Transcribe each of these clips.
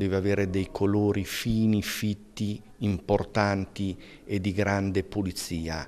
deve avere dei colori fini, fitti, importanti e di grande pulizia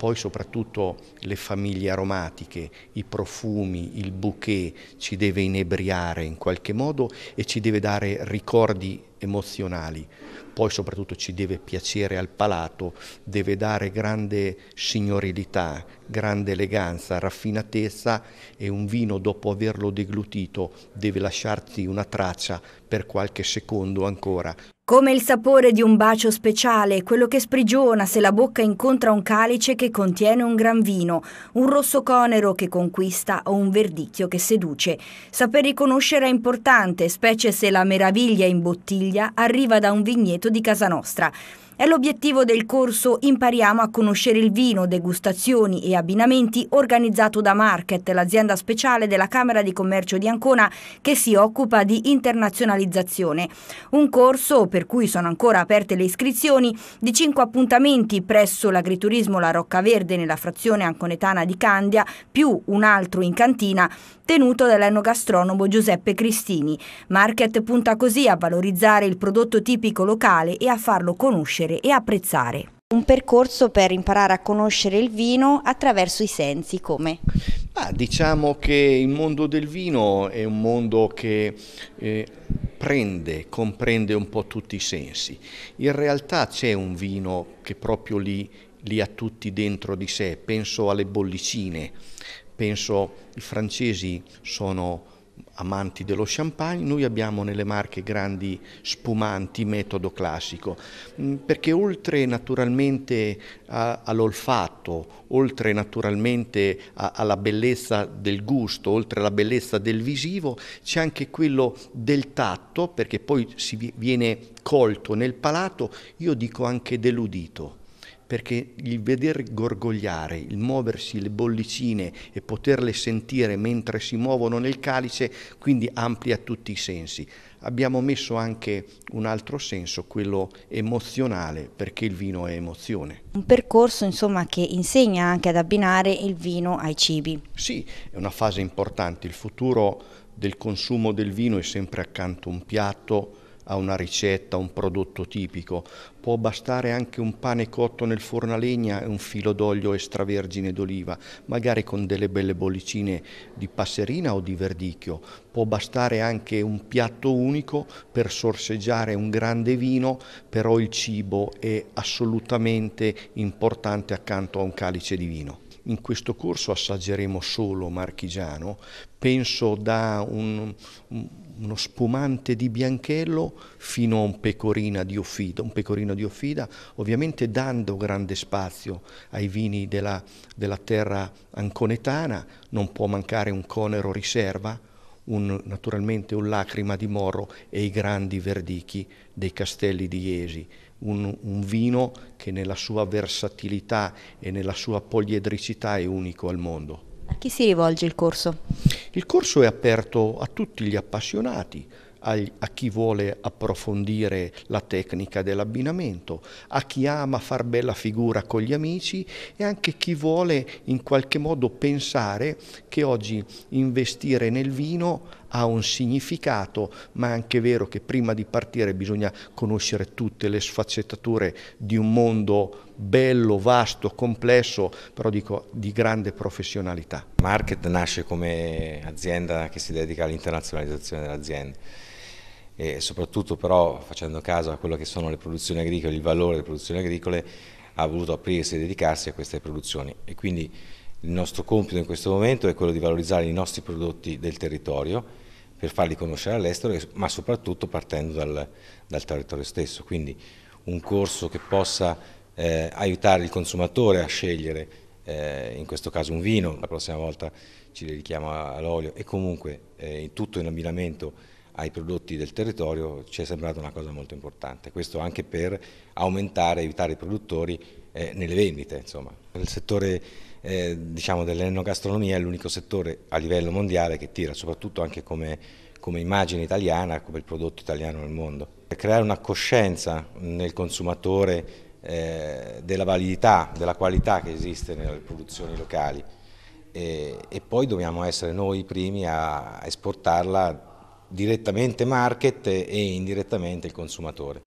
poi soprattutto le famiglie aromatiche, i profumi, il bouquet ci deve inebriare in qualche modo e ci deve dare ricordi emozionali, poi soprattutto ci deve piacere al palato, deve dare grande signorilità, grande eleganza, raffinatezza e un vino dopo averlo deglutito deve lasciarti una traccia per qualche secondo ancora. Come il sapore di un bacio speciale, quello che sprigiona se la bocca incontra un calice che contiene un gran vino, un rosso conero che conquista o un verdicchio che seduce. Saper riconoscere è importante, specie se la meraviglia in bottiglia arriva da un vigneto di casa nostra. È l'obiettivo del corso Impariamo a conoscere il vino, degustazioni e abbinamenti organizzato da Market, l'azienda speciale della Camera di Commercio di Ancona che si occupa di internazionalizzazione. Un corso per cui sono ancora aperte le iscrizioni di 5 appuntamenti presso l'agriturismo La Rocca Verde nella frazione anconetana di Candia, più un altro in cantina tenuto dall'enogastronomo Giuseppe Cristini. Market punta così a valorizzare il prodotto tipico locale e a farlo conoscere conoscere e apprezzare. Un percorso per imparare a conoscere il vino attraverso i sensi, come? Ah, diciamo che il mondo del vino è un mondo che eh, prende, comprende un po' tutti i sensi. In realtà c'è un vino che proprio lì, li ha tutti dentro di sé, penso alle bollicine, penso i francesi sono amanti dello champagne, noi abbiamo nelle marche grandi spumanti metodo classico, mm, perché oltre naturalmente all'olfatto, oltre naturalmente alla bellezza del gusto, oltre alla bellezza del visivo, c'è anche quello del tatto, perché poi si viene colto nel palato, io dico anche dell'udito perché il veder gorgogliare, il muoversi le bollicine e poterle sentire mentre si muovono nel calice, quindi amplia tutti i sensi. Abbiamo messo anche un altro senso, quello emozionale, perché il vino è emozione. Un percorso insomma che insegna anche ad abbinare il vino ai cibi. Sì, è una fase importante, il futuro del consumo del vino è sempre accanto a un piatto, a una ricetta, a un prodotto tipico, può bastare anche un pane cotto nel forno a legna e un filo d'olio extravergine d'oliva, magari con delle belle bollicine di passerina o di verdicchio, può bastare anche un piatto unico per sorseggiare un grande vino, però il cibo è assolutamente importante accanto a un calice di vino. In questo corso assaggeremo solo marchigiano, penso da un, un uno spumante di bianchello fino a un pecorino di offida, un pecorino di offida ovviamente dando grande spazio ai vini della, della terra anconetana, non può mancare un conero riserva, un, naturalmente un lacrima di Morro e i grandi verdichi dei castelli di Iesi, un, un vino che nella sua versatilità e nella sua poliedricità è unico al mondo chi si rivolge il corso? Il corso è aperto a tutti gli appassionati, a chi vuole approfondire la tecnica dell'abbinamento, a chi ama far bella figura con gli amici e anche chi vuole in qualche modo pensare che oggi investire nel vino ha un significato, ma è anche vero che prima di partire bisogna conoscere tutte le sfaccettature di un mondo bello, vasto, complesso, però dico di grande professionalità. Market nasce come azienda che si dedica all'internazionalizzazione dell'azienda e soprattutto però facendo caso a quello che sono le produzioni agricole, il valore delle produzioni agricole, ha voluto aprirsi e dedicarsi a queste produzioni e quindi il nostro compito in questo momento è quello di valorizzare i nostri prodotti del territorio per farli conoscere all'estero, ma soprattutto partendo dal, dal territorio stesso. Quindi un corso che possa eh, aiutare il consumatore a scegliere eh, in questo caso un vino, la prossima volta ci richiama all'olio e comunque eh, tutto in abbinamento ai prodotti del territorio ci è sembrata una cosa molto importante, questo anche per aumentare, aiutare i produttori eh, nelle vendite. Insomma. Il settore eh, diciamo, dell'enogastronomia è l'unico settore a livello mondiale che tira, soprattutto anche come, come immagine italiana, come il prodotto italiano nel mondo. Creare una coscienza nel consumatore eh, della validità, della qualità che esiste nelle produzioni locali e, e poi dobbiamo essere noi i primi a esportarla direttamente market e indirettamente il consumatore.